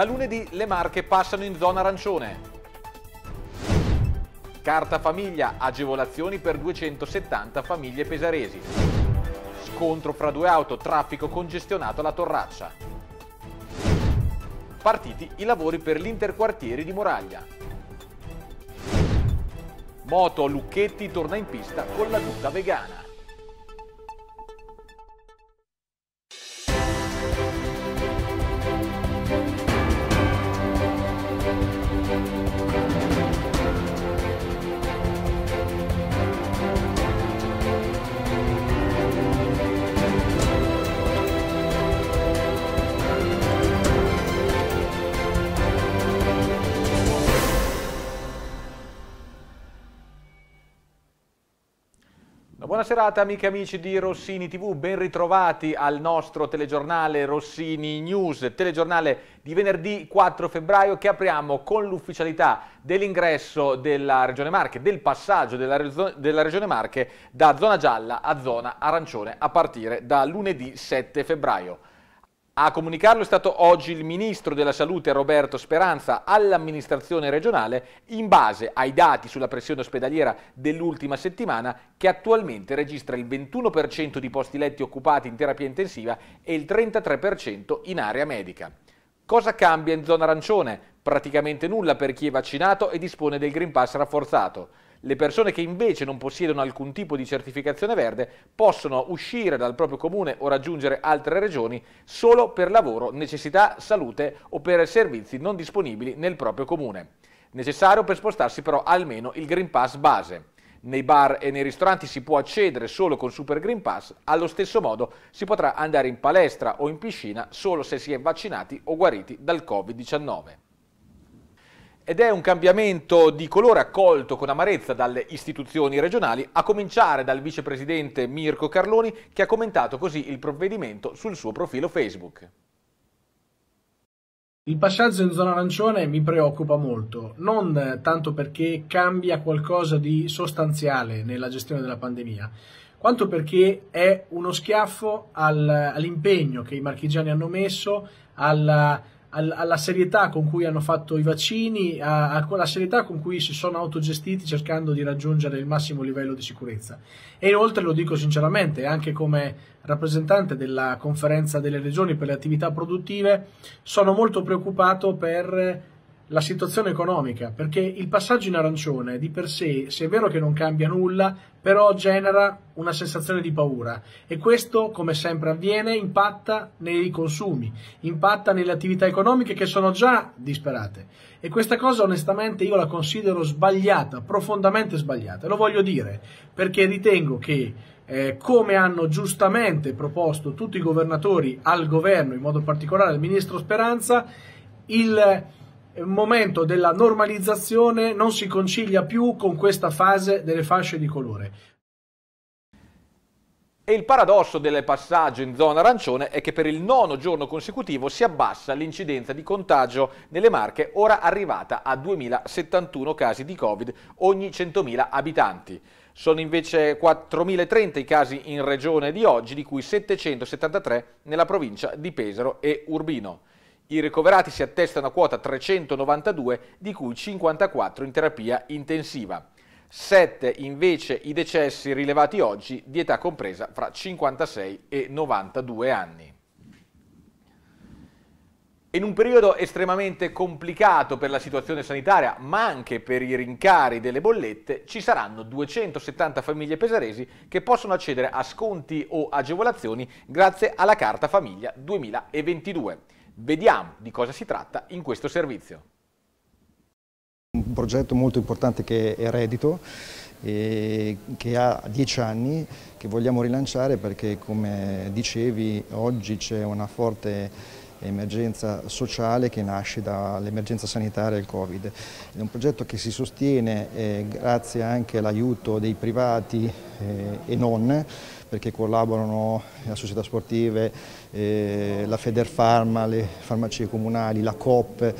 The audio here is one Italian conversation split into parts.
Da lunedì le Marche passano in zona arancione. Carta famiglia, agevolazioni per 270 famiglie pesaresi. Scontro fra due auto, traffico congestionato alla Torraccia. Partiti i lavori per l'interquartieri di Moraglia. Moto Lucchetti torna in pista con la tuta vegana. Buona serata amiche e amici di Rossini TV, ben ritrovati al nostro telegiornale Rossini News, telegiornale di venerdì 4 febbraio che apriamo con l'ufficialità dell'ingresso della Regione Marche, del passaggio della, della, Regione Marche da zona gialla a zona arancione a partire da lunedì 7 febbraio. A comunicarlo è stato oggi il Ministro della Salute Roberto Speranza all'amministrazione regionale in base ai dati sulla pressione ospedaliera dell'ultima settimana che attualmente registra il 21% di posti letti occupati in terapia intensiva e il 33% in area medica. Cosa cambia in zona arancione? Praticamente nulla per chi è vaccinato e dispone del Green Pass rafforzato. Le persone che invece non possiedono alcun tipo di certificazione verde possono uscire dal proprio comune o raggiungere altre regioni solo per lavoro, necessità, salute o per servizi non disponibili nel proprio comune. Necessario per spostarsi però almeno il Green Pass base. Nei bar e nei ristoranti si può accedere solo con Super Green Pass, allo stesso modo si potrà andare in palestra o in piscina solo se si è vaccinati o guariti dal Covid-19 ed è un cambiamento di colore accolto con amarezza dalle istituzioni regionali, a cominciare dal vicepresidente Mirko Carloni che ha commentato così il provvedimento sul suo profilo Facebook. Il passaggio in zona arancione mi preoccupa molto, non tanto perché cambia qualcosa di sostanziale nella gestione della pandemia, quanto perché è uno schiaffo all'impegno che i marchigiani hanno messo alla alla serietà con cui hanno fatto i vaccini, a, quella serietà con cui si sono autogestiti cercando di raggiungere il massimo livello di sicurezza. E inoltre lo dico sinceramente, anche come rappresentante della conferenza delle regioni per le attività produttive, sono molto preoccupato per la situazione economica, perché il passaggio in arancione di per sé, se è vero che non cambia nulla, però genera una sensazione di paura e questo, come sempre avviene, impatta nei consumi, impatta nelle attività economiche che sono già disperate e questa cosa onestamente io la considero sbagliata, profondamente sbagliata, lo voglio dire, perché ritengo che eh, come hanno giustamente proposto tutti i governatori al governo, in modo particolare al ministro Speranza, il momento della normalizzazione non si concilia più con questa fase delle fasce di colore. E il paradosso del passaggio in zona arancione è che per il nono giorno consecutivo si abbassa l'incidenza di contagio nelle Marche, ora arrivata a 2071 casi di Covid ogni 100.000 abitanti. Sono invece 4.030 i casi in regione di oggi, di cui 773 nella provincia di Pesaro e Urbino. I ricoverati si attestano a quota 392, di cui 54 in terapia intensiva. 7 invece i decessi rilevati oggi di età compresa fra 56 e 92 anni. In un periodo estremamente complicato per la situazione sanitaria, ma anche per i rincari delle bollette, ci saranno 270 famiglie pesaresi che possono accedere a sconti o agevolazioni grazie alla Carta Famiglia 2022. Vediamo di cosa si tratta in questo servizio. Un progetto molto importante che è Reddito, eh, che ha dieci anni, che vogliamo rilanciare perché come dicevi oggi c'è una forte emergenza sociale che nasce dall'emergenza sanitaria del Covid. È un progetto che si sostiene eh, grazie anche all'aiuto dei privati eh, e non, perché collaborano le società sportive, eh, la Federfarma, le farmacie comunali, la COP,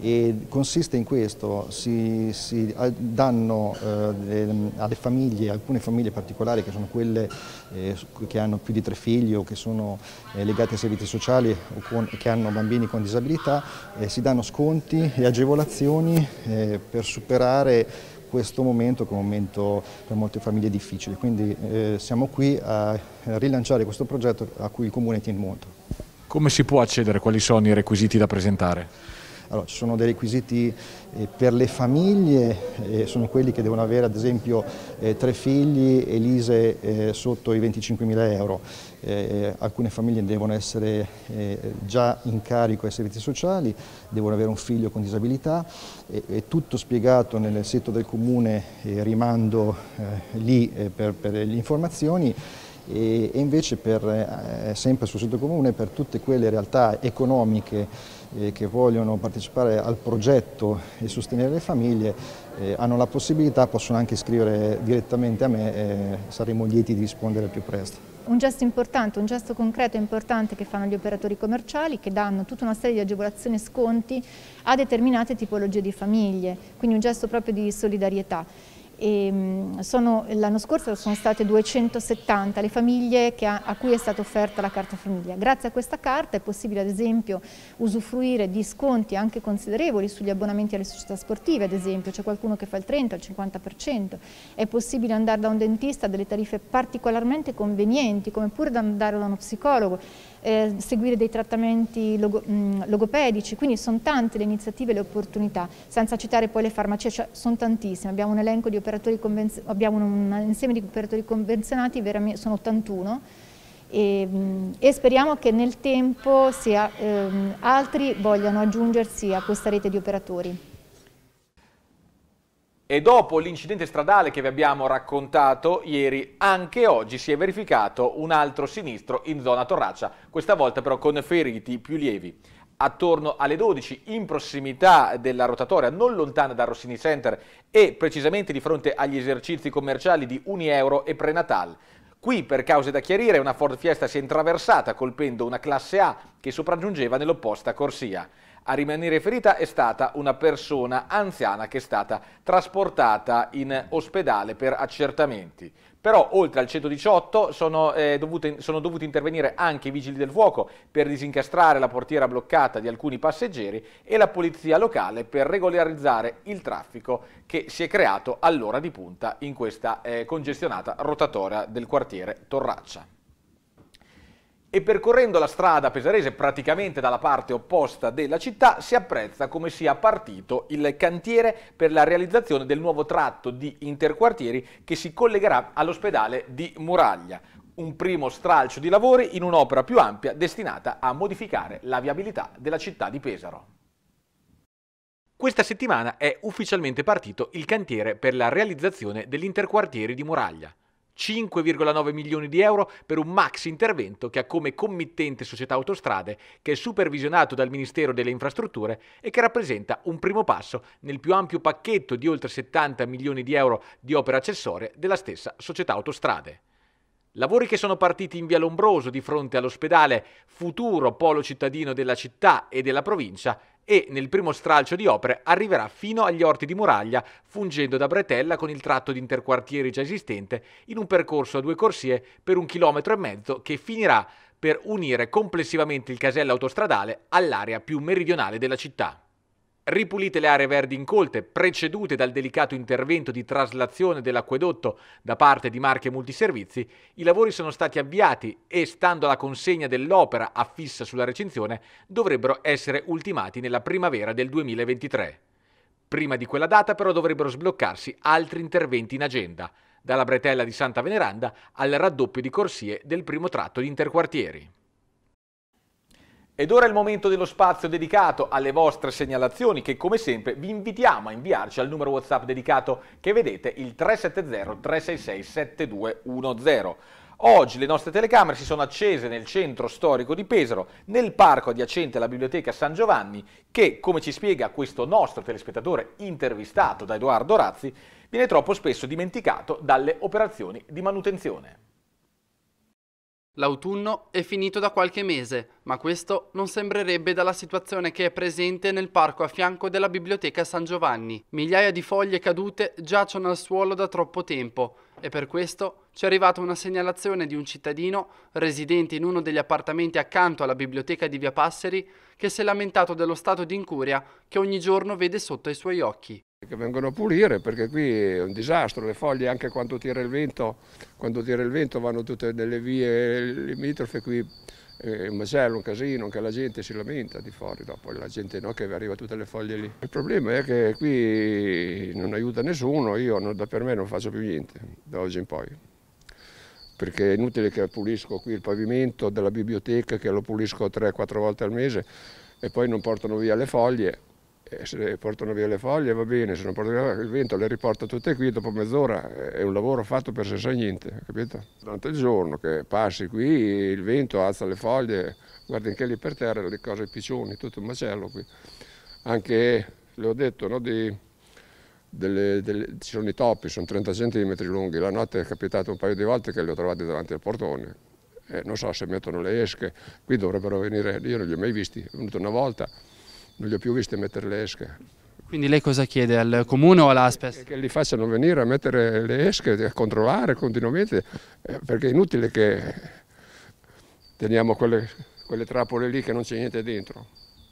e consiste in questo, si, si danno eh, alle famiglie, alcune famiglie particolari che sono quelle eh, che hanno più di tre figli o che sono eh, legate ai servizi sociali o con, che hanno bambini con disabilità, eh, si danno sconti e agevolazioni eh, per superare questo momento che è un momento per molte famiglie difficile, quindi eh, siamo qui a rilanciare questo progetto a cui il Comune tiene molto. Come si può accedere? Quali sono i requisiti da presentare? Allora, ci sono dei requisiti eh, per le famiglie, eh, sono quelli che devono avere ad esempio eh, tre figli e l'ISE eh, sotto i 25.000 euro. Eh, eh, alcune famiglie devono essere già in carico ai servizi sociali, devono avere un figlio con disabilità, è tutto spiegato nel sito del comune, rimando lì per, per le informazioni e invece per, sempre sul sito comune per tutte quelle realtà economiche che vogliono partecipare al progetto e sostenere le famiglie eh, hanno la possibilità, possono anche scrivere direttamente a me e saremo lieti di rispondere più presto. Un gesto importante, un gesto concreto e importante che fanno gli operatori commerciali che danno tutta una serie di agevolazioni e sconti a determinate tipologie di famiglie, quindi un gesto proprio di solidarietà. Ehm, l'anno scorso sono state 270 le famiglie ha, a cui è stata offerta la carta famiglia. Grazie a questa carta è possibile ad esempio usufruire di sconti anche considerevoli sugli abbonamenti alle società sportive ad esempio, c'è qualcuno che fa il 30 il 50%, è possibile andare da un dentista a delle tariffe particolarmente convenienti come pure andare da uno psicologo, eh, seguire dei trattamenti logo, mh, logopedici, quindi sono tante le iniziative e le opportunità, senza citare poi le farmacie, cioè, sono tantissime, abbiamo un elenco di opportunità operatori abbiamo un insieme di operatori convenzionati, sono 81, e, mm, e, speriamo che nel tempo sia, ehm, altri vogliano aggiungersi a questa rete di operatori. E dopo l'incidente stradale che vi abbiamo raccontato ieri, anche oggi si è verificato un altro sinistro in zona Torraccia, questa volta però con feriti più lievi attorno alle 12 in prossimità della rotatoria, non lontana da Rossini Center e precisamente di fronte agli esercizi commerciali di Unieuro e Prenatal. Qui, per cause da chiarire, una Ford Fiesta si è intraversata colpendo una classe A che sopraggiungeva nell'opposta corsia. A rimanere ferita è stata una persona anziana che è stata trasportata in ospedale per accertamenti. Però oltre al 118 sono, eh, dovute, sono dovuti intervenire anche i vigili del fuoco per disincastrare la portiera bloccata di alcuni passeggeri e la polizia locale per regolarizzare il traffico che si è creato all'ora di punta in questa eh, congestionata rotatoria del quartiere Torraccia e percorrendo la strada pesarese praticamente dalla parte opposta della città si apprezza come sia partito il cantiere per la realizzazione del nuovo tratto di interquartieri che si collegherà all'ospedale di Muraglia. Un primo stralcio di lavori in un'opera più ampia destinata a modificare la viabilità della città di Pesaro. Questa settimana è ufficialmente partito il cantiere per la realizzazione dell'interquartiere di Muraglia. 5,9 milioni di euro per un max intervento che ha come committente Società Autostrade, che è supervisionato dal Ministero delle Infrastrutture e che rappresenta un primo passo nel più ampio pacchetto di oltre 70 milioni di euro di opere accessorie della stessa Società Autostrade. Lavori che sono partiti in via Lombroso di fronte all'ospedale, futuro polo cittadino della città e della provincia, e nel primo stralcio di opere arriverà fino agli orti di Muraglia, fungendo da bretella con il tratto di interquartieri già esistente in un percorso a due corsie per un chilometro e mezzo che finirà per unire complessivamente il casello autostradale all'area più meridionale della città. Ripulite le aree verdi incolte, precedute dal delicato intervento di traslazione dell'acquedotto da parte di Marche Multiservizi, i lavori sono stati avviati e, stando alla consegna dell'opera affissa sulla recinzione, dovrebbero essere ultimati nella primavera del 2023. Prima di quella data però dovrebbero sbloccarsi altri interventi in agenda, dalla bretella di Santa Veneranda al raddoppio di corsie del primo tratto di interquartieri. Ed ora è il momento dello spazio dedicato alle vostre segnalazioni che come sempre vi invitiamo a inviarci al numero WhatsApp dedicato che vedete il 370 366 7210. Oggi le nostre telecamere si sono accese nel centro storico di Pesaro, nel parco adiacente alla biblioteca San Giovanni, che, come ci spiega questo nostro telespettatore intervistato da Edoardo Razzi, viene troppo spesso dimenticato dalle operazioni di manutenzione. L'autunno è finito da qualche mese, ma questo non sembrerebbe dalla situazione che è presente nel parco a fianco della biblioteca San Giovanni. Migliaia di foglie cadute giacciono al suolo da troppo tempo, e per questo ci è arrivata una segnalazione di un cittadino residente in uno degli appartamenti accanto alla biblioteca di Via Passeri che si è lamentato dello stato di incuria che ogni giorno vede sotto i suoi occhi. Che vengono a pulire perché qui è un disastro, le foglie anche quando tira il vento, quando tira il vento vanno tutte nelle vie limitrofe qui eh, un macello, un casino, che la gente si lamenta di fuori dopo, la gente no, che arriva tutte le foglie lì. Il problema è che qui non aiuta nessuno, io non, per me non faccio più niente da oggi in poi perché è inutile che pulisco qui il pavimento della biblioteca che lo pulisco 3-4 volte al mese e poi non portano via le foglie eh, se le portano via le foglie va bene, se non portano via il vento le riporta tutte qui, dopo mezz'ora eh, è un lavoro fatto per se sa niente, capito? Durante il giorno che passi qui, il vento alza le foglie, guardi anche lì per terra le cose, i piccioni, tutto un macello qui. Anche, le ho detto, no, di, delle, delle, ci sono i topi, sono 30 cm lunghi, la notte è capitato un paio di volte che li ho trovati davanti al portone. Eh, non so se mettono le esche, qui dovrebbero venire, io non li ho mai visti, è venuto una volta, non li ho più visti mettere le esche. Quindi lei cosa chiede al comune o all'Aspes? Che li facciano venire a mettere le esche, a controllare continuamente, eh, perché è inutile che teniamo quelle, quelle trappole lì che non c'è niente dentro.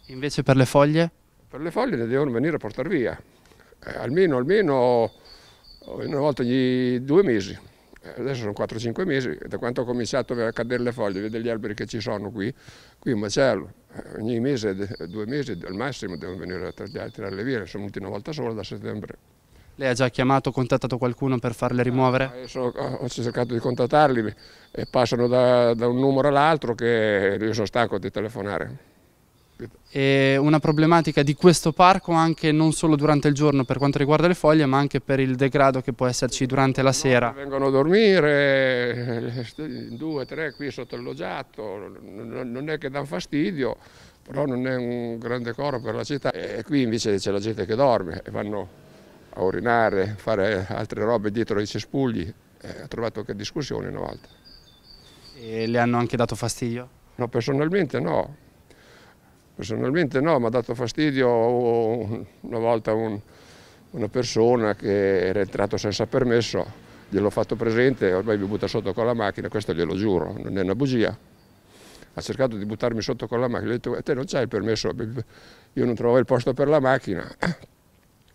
Invece per le foglie? Per le foglie le devono venire a portare via, eh, almeno, almeno eh, una volta ogni due mesi. Eh, adesso sono 4-5 mesi, da quando ho cominciato a cadere le foglie, vedo gli alberi che ci sono qui, qui in macello, eh, ogni mese, due mesi al massimo devono venire a tirare le vie, sono venuti una volta sola da settembre. Lei ha già chiamato, contattato qualcuno per farle rimuovere? Ah, ho, ho cercato di contattarli e passano da, da un numero all'altro che io sono stanco di telefonare è una problematica di questo parco anche non solo durante il giorno per quanto riguarda le foglie ma anche per il degrado che può esserci durante la sera. Vengono a dormire, eh, due, tre qui sotto il loggiato, non è che dà fastidio, però non è un grande coro per la città e qui invece c'è la gente che dorme e vanno a urinare, fare altre robe dietro i cespugli, eh, ha trovato che discussione una volta. E le hanno anche dato fastidio? No, personalmente no, Personalmente no, mi ha dato fastidio una volta un, una persona che era entrato senza permesso, gliel'ho fatto presente, e ormai mi butta sotto con la macchina, questo glielo giuro, non è una bugia. Ha cercato di buttarmi sotto con la macchina, gli ho detto, eh, te non c'hai il permesso, io non trovavo il posto per la macchina.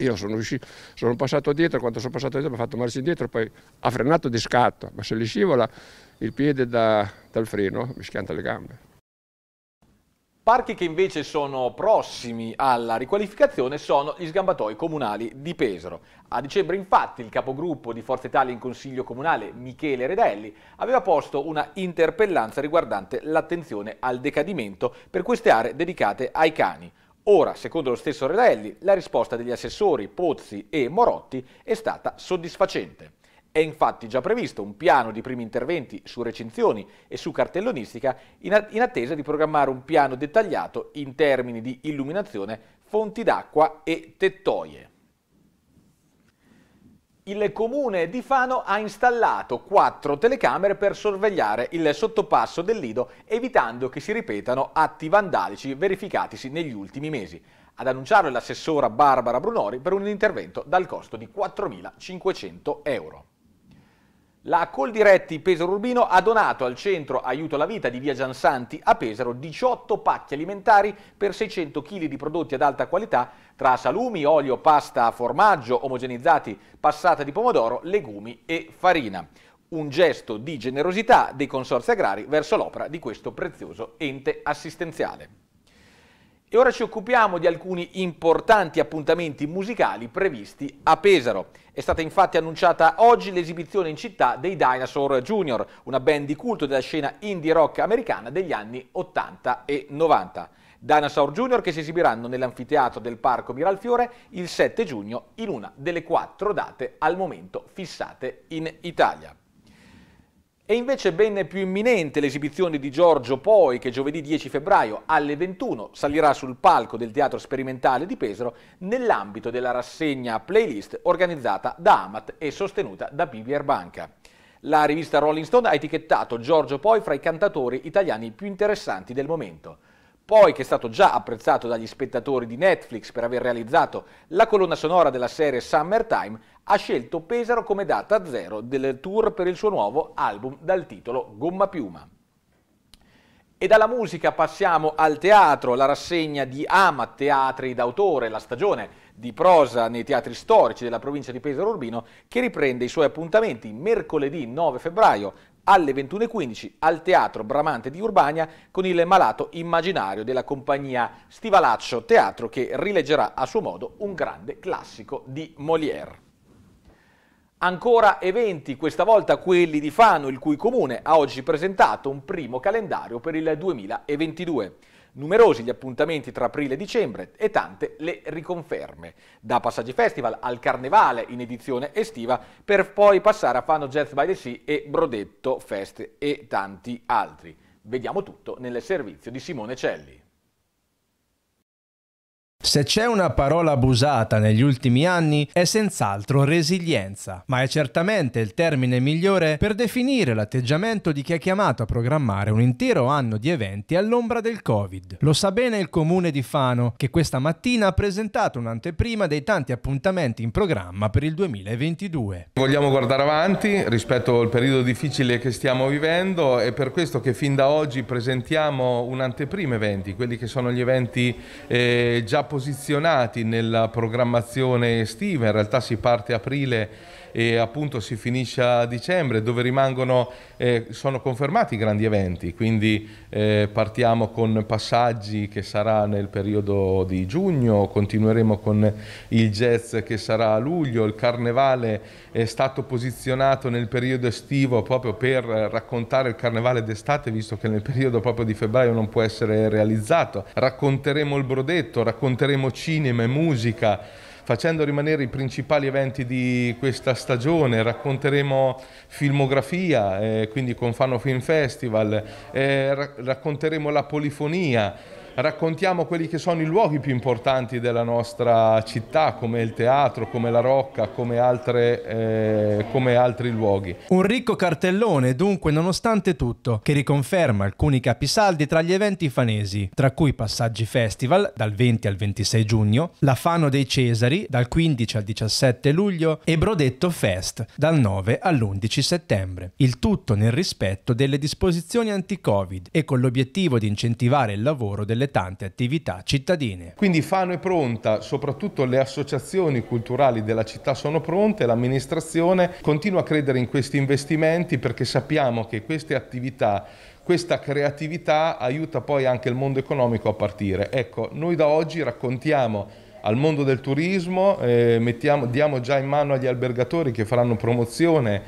Io sono, uscito, sono passato dietro, quando sono passato dietro mi ha fatto marcia indietro, poi ha frenato di scatto, ma se gli scivola il piede da, dal freno mi schianta le gambe. Parchi che invece sono prossimi alla riqualificazione sono gli sgambatoi comunali di Pesaro. A dicembre infatti il capogruppo di Forza Italia in Consiglio Comunale Michele Redelli, aveva posto una interpellanza riguardante l'attenzione al decadimento per queste aree dedicate ai cani. Ora, secondo lo stesso Redelli, la risposta degli assessori Pozzi e Morotti è stata soddisfacente. È infatti già previsto un piano di primi interventi su recinzioni e su cartellonistica in attesa di programmare un piano dettagliato in termini di illuminazione, fonti d'acqua e tettoie. Il comune di Fano ha installato quattro telecamere per sorvegliare il sottopasso del Lido evitando che si ripetano atti vandalici verificatisi negli ultimi mesi. Ad annunciarlo è l'assessora Barbara Brunori per un intervento dal costo di 4.500 euro. La Coldiretti Pesaro Urbino ha donato al centro Aiuto alla Vita di via Giansanti a Pesaro 18 pacchi alimentari per 600 kg di prodotti ad alta qualità tra salumi, olio, pasta, formaggio, omogenizzati, passata di pomodoro, legumi e farina. Un gesto di generosità dei consorzi agrari verso l'opera di questo prezioso ente assistenziale. E ora ci occupiamo di alcuni importanti appuntamenti musicali previsti a Pesaro. È stata infatti annunciata oggi l'esibizione in città dei Dinosaur Junior, una band di culto della scena indie rock americana degli anni 80 e 90. Dinosaur Junior che si esibiranno nell'anfiteatro del Parco Miralfiore il 7 giugno in una delle quattro date al momento fissate in Italia. E invece ben più imminente l'esibizione di Giorgio Poi che giovedì 10 febbraio alle 21 salirà sul palco del Teatro Sperimentale di Pesaro nell'ambito della rassegna playlist organizzata da Amat e sostenuta da BBR Banca. La rivista Rolling Stone ha etichettato Giorgio Poi fra i cantatori italiani più interessanti del momento poi che è stato già apprezzato dagli spettatori di Netflix per aver realizzato la colonna sonora della serie Summertime, ha scelto Pesaro come data zero del tour per il suo nuovo album dal titolo Gomma Piuma. E dalla musica passiamo al teatro, la rassegna di Ama Teatri d'autore, la stagione di prosa nei teatri storici della provincia di Pesaro Urbino che riprende i suoi appuntamenti mercoledì 9 febbraio alle 21.15 al Teatro Bramante di Urbania con il malato immaginario della compagnia Stivalaccio Teatro che rileggerà a suo modo un grande classico di Molière. Ancora eventi, questa volta quelli di Fano, il cui comune ha oggi presentato un primo calendario per il 2022. Numerosi gli appuntamenti tra aprile e dicembre e tante le riconferme. Da Passaggi Festival al Carnevale in edizione estiva per poi passare a Fano Jazz by the Sea e Brodetto Fest e tanti altri. Vediamo tutto nel servizio di Simone Celli. Se c'è una parola abusata negli ultimi anni è senz'altro resilienza, ma è certamente il termine migliore per definire l'atteggiamento di chi è chiamato a programmare un intero anno di eventi all'ombra del Covid. Lo sa bene il comune di Fano, che questa mattina ha presentato un'anteprima dei tanti appuntamenti in programma per il 2022. Vogliamo guardare avanti rispetto al periodo difficile che stiamo vivendo è per questo che fin da oggi presentiamo un'anteprima eventi, quelli che sono gli eventi eh, già posizionati nella programmazione estiva, in realtà si parte aprile e appunto si finisce a dicembre dove rimangono, eh, sono confermati i grandi eventi, quindi eh, partiamo con Passaggi che sarà nel periodo di giugno, continueremo con il jazz che sarà a luglio, il carnevale è stato posizionato nel periodo estivo proprio per raccontare il carnevale d'estate visto che nel periodo proprio di febbraio non può essere realizzato, racconteremo il brodetto, racconteremo cinema e musica, facendo rimanere i principali eventi di questa stagione, racconteremo filmografia, eh, quindi con Fano Film Festival, eh, ra racconteremo la polifonia, raccontiamo quelli che sono i luoghi più importanti della nostra città, come il teatro, come la Rocca, come, altre, eh, come altri luoghi. Un ricco cartellone, dunque, nonostante tutto, che riconferma alcuni capisaldi tra gli eventi fanesi, tra cui Passaggi Festival dal 20 al 26 giugno, la Fano dei Cesari dal 15 al 17 luglio e Brodetto Fest dal 9 all'11 settembre. Il tutto nel rispetto delle disposizioni anti-Covid e con l'obiettivo di incentivare il lavoro delle delle tante attività cittadine. Quindi Fano è pronta, soprattutto le associazioni culturali della città sono pronte, l'amministrazione continua a credere in questi investimenti perché sappiamo che queste attività questa creatività aiuta poi anche il mondo economico a partire. Ecco, noi da oggi raccontiamo al mondo del turismo, eh, mettiamo, diamo già in mano agli albergatori che faranno promozione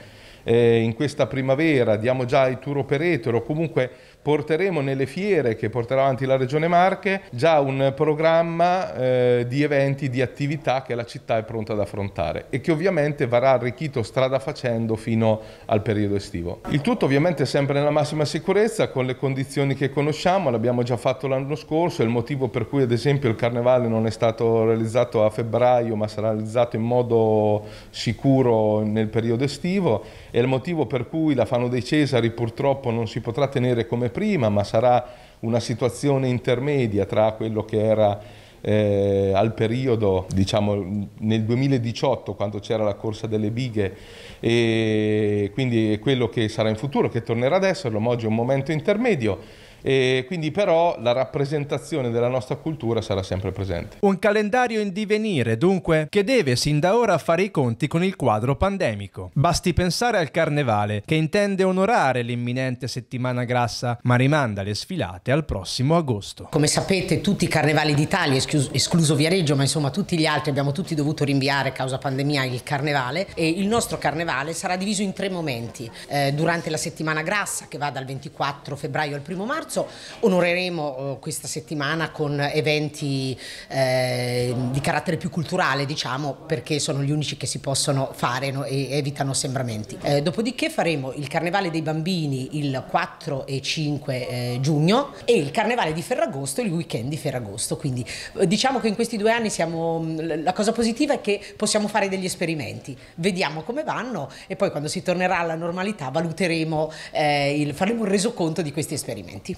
eh, in questa primavera, diamo già ai tour operator o comunque porteremo nelle fiere che porterà avanti la Regione Marche già un programma eh, di eventi, di attività che la città è pronta ad affrontare e che ovviamente verrà arricchito strada facendo fino al periodo estivo. Il tutto ovviamente sempre nella massima sicurezza con le condizioni che conosciamo, l'abbiamo già fatto l'anno scorso, è il motivo per cui ad esempio il carnevale non è stato realizzato a febbraio ma sarà realizzato in modo sicuro nel periodo estivo è il motivo per cui la Fano dei Cesari purtroppo non si potrà tenere come prima, ma sarà una situazione intermedia tra quello che era eh, al periodo, diciamo, nel 2018 quando c'era la corsa delle bighe e quindi quello che sarà in futuro, che tornerà ad esserlo, ma oggi è un momento intermedio e quindi però la rappresentazione della nostra cultura sarà sempre presente. Un calendario in divenire dunque che deve sin da ora fare i conti con il quadro pandemico. Basti pensare al carnevale che intende onorare l'imminente settimana grassa ma rimanda le sfilate al prossimo agosto. Come sapete tutti i carnevali d'Italia, escluso, escluso Viareggio ma insomma tutti gli altri abbiamo tutti dovuto rinviare causa pandemia il carnevale e il nostro carnevale sarà diviso in tre momenti eh, durante la settimana grassa che va dal 24 febbraio al 1 marzo marzo. Onoreremo eh, questa settimana con eventi eh, di carattere più culturale, diciamo, perché sono gli unici che si possono fare no, e evitano sembramenti. Eh, dopodiché faremo il Carnevale dei Bambini il 4 e 5 eh, giugno e il Carnevale di Ferragosto il weekend di Ferragosto. Quindi eh, diciamo che in questi due anni siamo, mm, la cosa positiva è che possiamo fare degli esperimenti, vediamo come vanno e poi quando si tornerà alla normalità valuteremo, eh, il, faremo un resoconto di questi esperimenti.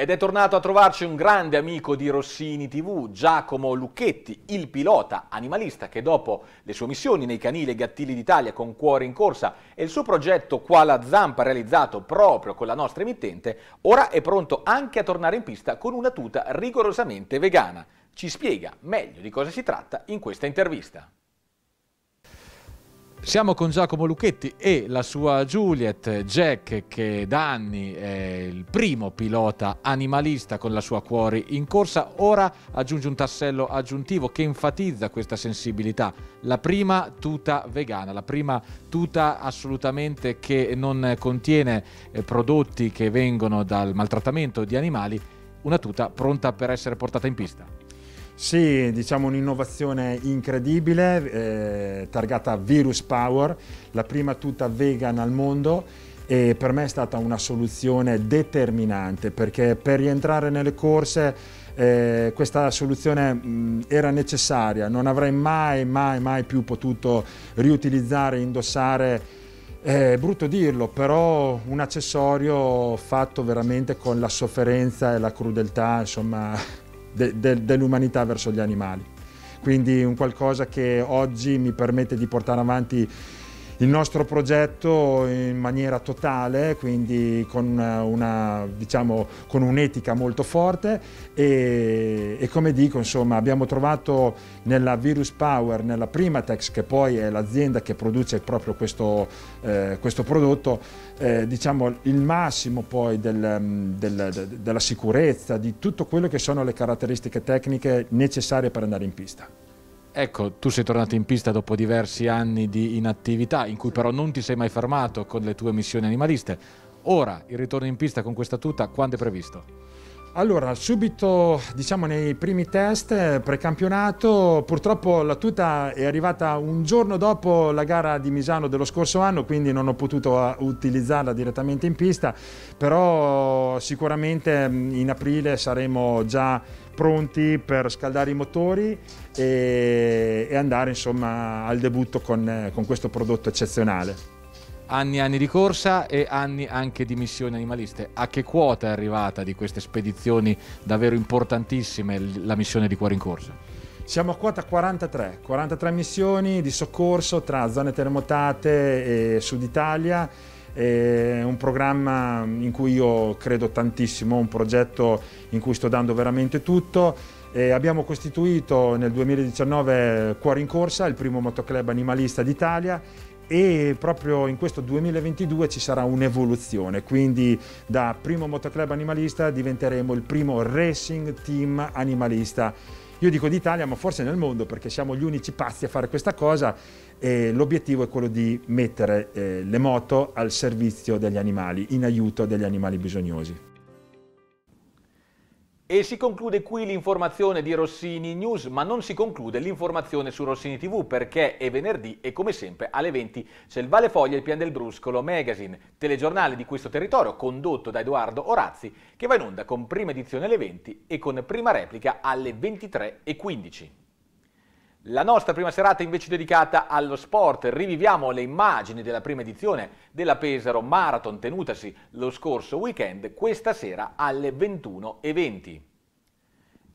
Ed è tornato a trovarci un grande amico di Rossini TV, Giacomo Lucchetti, il pilota animalista che dopo le sue missioni nei canili e gattili d'Italia con Cuore in Corsa e il suo progetto Quala Zampa realizzato proprio con la nostra emittente, ora è pronto anche a tornare in pista con una tuta rigorosamente vegana. Ci spiega meglio di cosa si tratta in questa intervista. Siamo con Giacomo Lucchetti e la sua Juliet, Jack, che da anni è il primo pilota animalista con la sua cuore in corsa. Ora aggiunge un tassello aggiuntivo che enfatizza questa sensibilità. La prima tuta vegana, la prima tuta assolutamente che non contiene eh, prodotti che vengono dal maltrattamento di animali, una tuta pronta per essere portata in pista. Sì, diciamo un'innovazione incredibile, eh, targata Virus Power, la prima tuta vegan al mondo e per me è stata una soluzione determinante perché per rientrare nelle corse eh, questa soluzione mh, mm, era necessaria, non avrei mai, mai, mai più potuto riutilizzare indossare è brutto dirlo, però un accessorio fatto veramente con la sofferenza e la crudeltà, insomma, de, de, dell'umanità verso gli animali. Quindi un qualcosa che oggi mi permette di portare avanti il nostro progetto in maniera totale, quindi con, eh, una, diciamo, con un'etica molto forte e, e come dico insomma, abbiamo trovato nella Virus Power, nella Primatex che poi è l'azienda che produce proprio questo, eh, questo prodotto, eh, diciamo, il massimo poi del, mm, del, de, della sicurezza, di tutto quello che sono le caratteristiche tecniche necessarie per andare in pista. Ecco, tu sei tornato in pista dopo diversi anni di inattività, in cui però non ti sei mai fermato con le tue missioni animaliste. Ora il ritorno in pista con questa tuta, quando è previsto? Allora, subito diciamo nei primi test precampionato, purtroppo la tuta è arrivata un giorno dopo la gara di Misano dello scorso anno, quindi non ho potuto ah, utilizzarla direttamente in pista, però sicuramente mm, in aprile saremo già pronti per scaldare i motori e, e andare insomma, al debutto con, con questo prodotto eccezionale anni e anni di corsa e anni anche di missioni animaliste. A che quota è arrivata di queste spedizioni davvero importantissime la missione di Cuore in Corsa? Siamo a quota 43, 43 missioni di soccorso tra zone terremotate e Sud Italia è un programma in cui io credo tantissimo, un progetto in cui sto dando veramente tutto. E abbiamo costituito nel 2019 Cuore in Corsa, il primo motoclub animalista d'Italia e proprio in questo 2022 ci sarà un'evoluzione, quindi da primo motoclub animalista diventeremo il primo racing team animalista. Io dico d'Italia, ma forse nel mondo, perché siamo gli unici pazzi a fare questa cosa e l'obiettivo è quello di mettere eh, le moto al servizio degli animali, in aiuto degli animali bisognosi. E si conclude qui l'informazione di Rossini News, ma non si conclude l'informazione su Rossini TV perché è venerdì e come sempre alle 20 c'è il Vale Foglia e il Pian del Bruscolo Magazine, telegiornale di questo territorio condotto da Edoardo Orazzi che va in onda con prima edizione alle 20 e con prima replica alle 23.15. La nostra prima serata invece dedicata allo sport, riviviamo le immagini della prima edizione della Pesaro Marathon tenutasi lo scorso weekend, questa sera alle 21.20.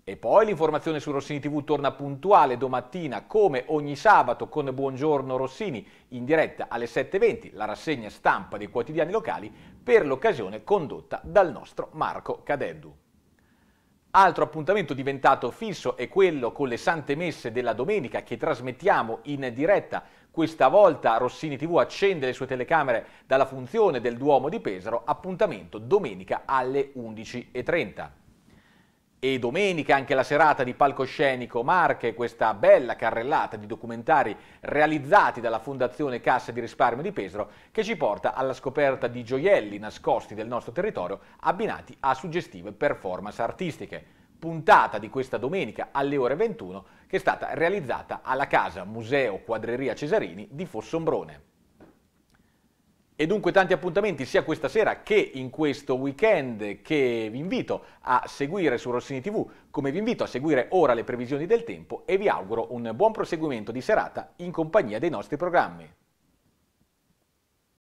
E poi l'informazione su Rossini TV torna puntuale domattina come ogni sabato con Buongiorno Rossini in diretta alle 7.20, la rassegna stampa dei quotidiani locali per l'occasione condotta dal nostro Marco Cadeddu. Altro appuntamento diventato fisso è quello con le Sante Messe della domenica che trasmettiamo in diretta. Questa volta Rossini TV accende le sue telecamere dalla funzione del Duomo di Pesaro, appuntamento domenica alle 11.30 e domenica anche la serata di palcoscenico Marche, questa bella carrellata di documentari realizzati dalla Fondazione Cassa di Risparmio di Pesaro che ci porta alla scoperta di gioielli nascosti del nostro territorio abbinati a suggestive performance artistiche. Puntata di questa domenica alle ore 21 che è stata realizzata alla Casa Museo Quadreria Cesarini di Fossombrone. E dunque tanti appuntamenti sia questa sera che in questo weekend che vi invito a seguire su Rossini TV, come vi invito a seguire ora le previsioni del tempo e vi auguro un buon proseguimento di serata in compagnia dei nostri programmi.